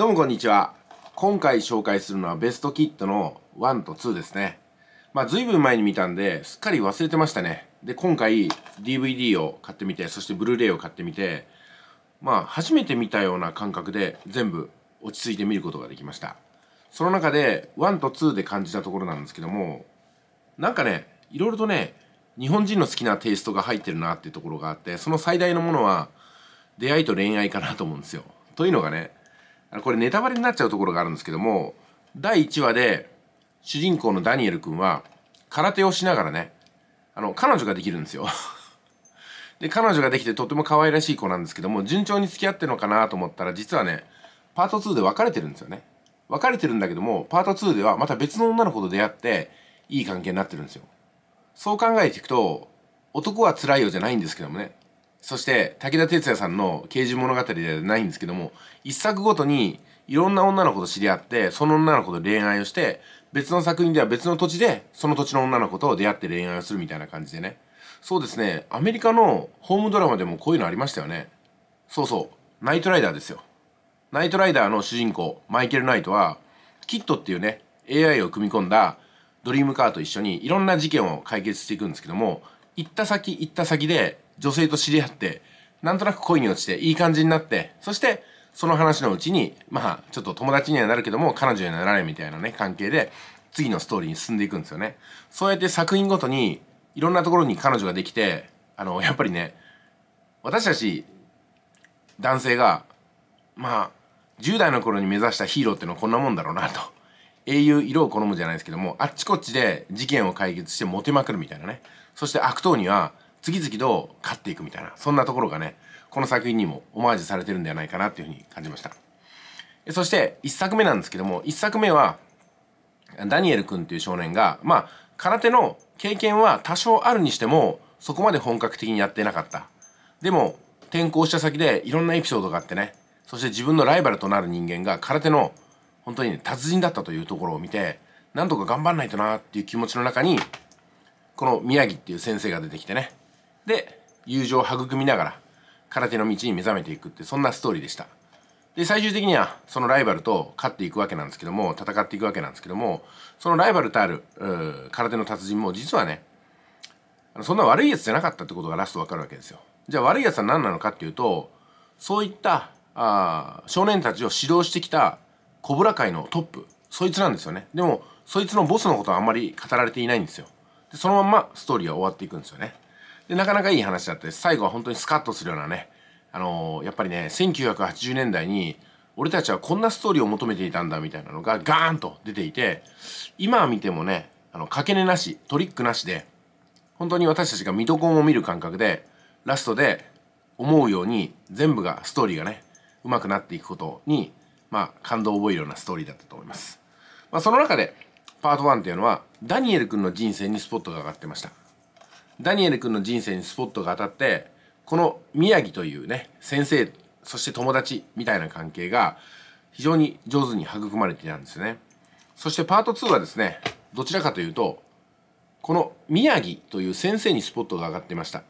どうもこんにちは。今回紹介するのはベストキットの1と2ですね。まあ随分前に見たんで、すっかり忘れてましたね。で、今回 DVD を買ってみて、そしてブルーレイを買ってみて、まあ初めて見たような感覚で全部落ち着いて見ることができました。その中で1と2で感じたところなんですけども、なんかね、いろいろとね、日本人の好きなテイストが入ってるなっていうところがあってその最大のものは出会いと恋愛かなと思うんですよ。というのがねこれネタバレになっちゃうところがあるんですけども第1話で主人公のダニエル君は空手をしながらねあの彼女ができるんですよ で彼女ができてとても可愛らしい子なんですけども順調に付き合ってるのかなと思ったら実はねパート2で別れてるんですよね別れてるんだけどもパート2ではまた別の女の子と出会っていい関係になってるんですよそう考えていくと男は辛いよじゃないんですけどもねそして武田鉄矢さんの刑事物語ではないんですけども一作ごとにいろんな女の子と知り合ってその女の子と恋愛をして別の作品では別の土地でその土地の女の子と出会って恋愛をするみたいな感じでねそうですねアメリカのホームドラマでもこういうのありましたよねそうそうナイトライダーですよナイトライダーの主人公マイケル・ナイトはキットっていうね AI を組み込んだドリームカーと一緒にいろんな事件を解決していくんですけども行った先行った先で女性と知り合って、なんとなく恋に落ちて、いい感じになって、そして、その話のうちに、まあ、ちょっと友達にはなるけども、彼女にはならないみたいなね、関係で、次のストーリーに進んでいくんですよね。そうやって作品ごとに、いろんなところに彼女ができて、あの、やっぱりね、私たち、男性が、まあ、10代の頃に目指したヒーローってのはこんなもんだろうなと。英雄色を好むじゃないですけども、あっちこっちで事件を解決してモテまくるみたいなね。そして悪党には、次々と勝っていくみたいなそんなところがねこの作品にもオマージュされてるんではないかなっていうふうに感じましたそして1作目なんですけども1作目はダニエル君っていう少年がまあ空手の経験は多少あるにしてもそこまで本格的にやってなかったでも転校した先でいろんなエピソードがあってねそして自分のライバルとなる人間が空手の本当に、ね、達人だったというところを見てなんとか頑張んないとなっていう気持ちの中にこの宮城っていう先生が出てきてねで友情を育みながら空手の道に目覚めていくってそんなストーリーでしたで最終的にはそのライバルと勝っていくわけなんですけども戦っていくわけなんですけどもそのライバルとある空手の達人も実はねそんな悪いやつじゃなかったってことがラスト分かるわけですよじゃあ悪いやつは何なのかっていうとそういったあ少年たちを指導してきたコブラのトップそいつなんですよねでもそいつのボスのことはあんまり語られていないんですよでそのままストーリーは終わっていくんですよねでなかなかいい話だって最後は本当にスカッとするようなねあのー、やっぱりね1980年代に俺たちはこんなストーリーを求めていたんだみたいなのがガーンと出ていて今見てもねあの掛け値なしトリックなしで本当に私たちがミトコンを見る感覚でラストで思うように全部がストーリーがねうまくなっていくことにまあ感動を覚えるようなストーリーだったと思います、まあ、その中でパート1っていうのはダニエル君の人生にスポットが上がってましたダニエル君の人生にスポットが当たってこの宮城というね先生そして友達みたいな関係が非常に上手に育まれていたんですねそしてパート2はですねどちらかというとこの宮城という先生にスポットが上がっていました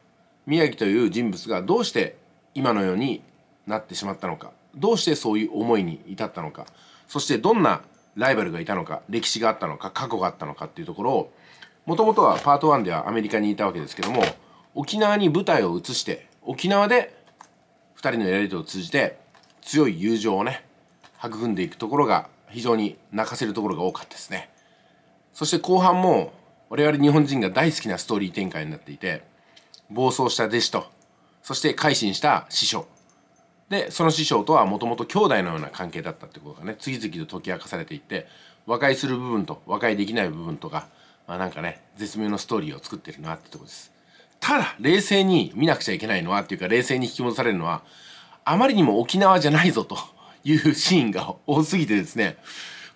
宮城という人物がどうして今のようになってしまったのかどうしてそういう思いに至ったのかそしてどんなライバルがいたのか歴史があったのか過去があったのかっていうところをもともとはパート1ではアメリカにいたわけですけども沖縄に舞台を移して沖縄で2人のやり取りを通じて強い友情をね育んでいくところが非常に泣かせるところが多かったですねそして後半も我々日本人が大好きなストーリー展開になっていて暴走した弟子とそして改心した師匠でその師匠とはもともと兄弟のような関係だったってことがね次々と解き明かされていって和解する部分と和解できない部分とかまあ、なんかね絶妙のストーリーを作ってるなってとこですただ冷静に見なくちゃいけないのはっていうか冷静に引き戻されるのはあまりにも沖縄じゃないぞというシーンが多すぎてですね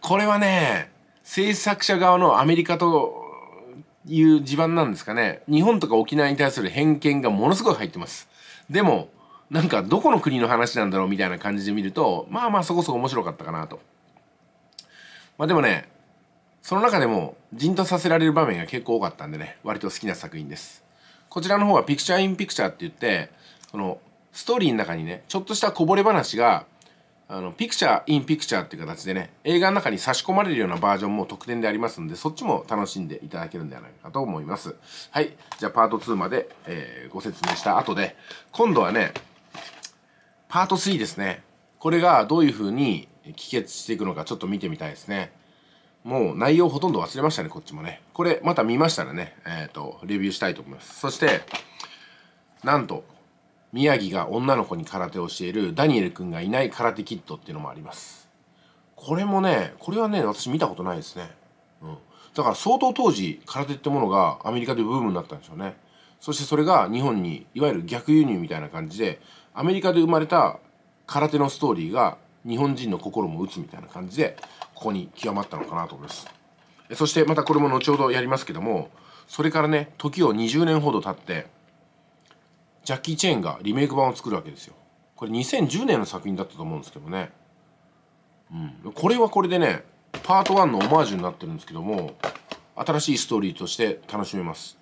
これはね制作者側のアメリカという地盤なんですかね日本とか沖縄に対する偏見がものすごい入ってますでもなんかどこの国の話なんだろうみたいな感じで見るとまあまあそこそこ面白かったかなとまあでもねその中でも、じんとさせられる場面が結構多かったんでね、割と好きな作品です。こちらの方はピクチャーインピクチャーって言って、その、ストーリーの中にね、ちょっとしたこぼれ話が、あの、ピクチャーインピクチャーっていう形でね、映画の中に差し込まれるようなバージョンも特典でありますので、そっちも楽しんでいただけるんではないかと思います。はい。じゃあパート2まで、えー、ご説明した後で、今度はね、パート3ですね。これがどういう風に帰結していくのかちょっと見てみたいですね。もう内容ほとんど忘れましたね、こっちもね。これ、また見ましたらね、えっ、ー、と、レビューしたいと思います。そして、なんと、宮城が女の子に空手を教えるダニエル君がいない空手キットっていうのもあります。これもね、これはね、私見たことないですね。うん。だから相当当時、空手ってものがアメリカでブームになったんでしょうね。そしてそれが日本に、いわゆる逆輸入みたいな感じで、アメリカで生まれた空手のストーリーが日本人の心も打つみたいな感じでここに極まったのかなと思いますそしてまたこれも後ほどやりますけどもそれからね時を20年ほど経ってジャッキー・チェーンがリメイク版を作るわけですよこれ2010年の作品だったと思うんですけどね、うん、これはこれでねパート1のオマージュになってるんですけども新しいストーリーとして楽しめます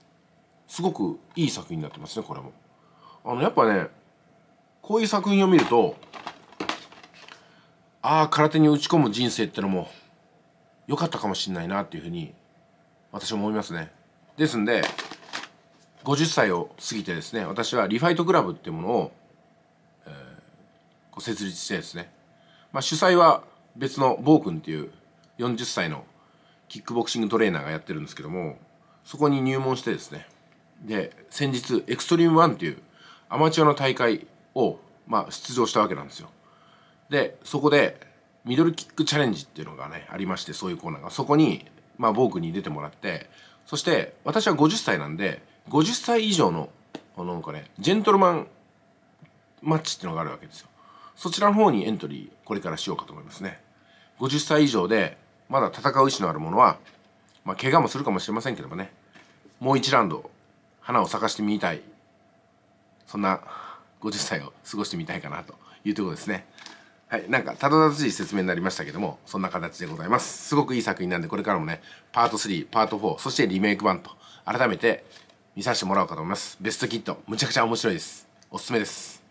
すごくいい作品になってますねこれもあのやっぱねこういう作品を見るとああ空手に打ち込む人生ってのも良かったかもしれないなっていうふうに私は思いますね。ですんで50歳を過ぎてですね私はリファイトクラブっていうものを、えー、設立してですね、まあ、主催は別のボー君っていう40歳のキックボクシングトレーナーがやってるんですけどもそこに入門してですねで先日エクストリーム1っていうアマチュアの大会を、まあ、出場したわけなんですよ。でそこでミドルキックチャレンジっていうのがねありましてそういうコーナーがそこにまあボークに出てもらってそして私は50歳なんで50歳以上のなんかねジェントルマンマッチっていうのがあるわけですよそちらの方にエントリーこれからしようかと思いますね50歳以上でまだ戦う意思のあるものはまあ怪我もするかもしれませんけどもねもう1ラウンド花を咲かしてみたいそんな50歳を過ごしてみたいかなというところですねはい、なんかただただしい説明になりましたけどもそんな形でございますすごくいい作品なんでこれからもねパート3パート4そしてリメイク版と改めて見させてもらおうかと思いますベストキットむちゃくちゃ面白いですおすすめです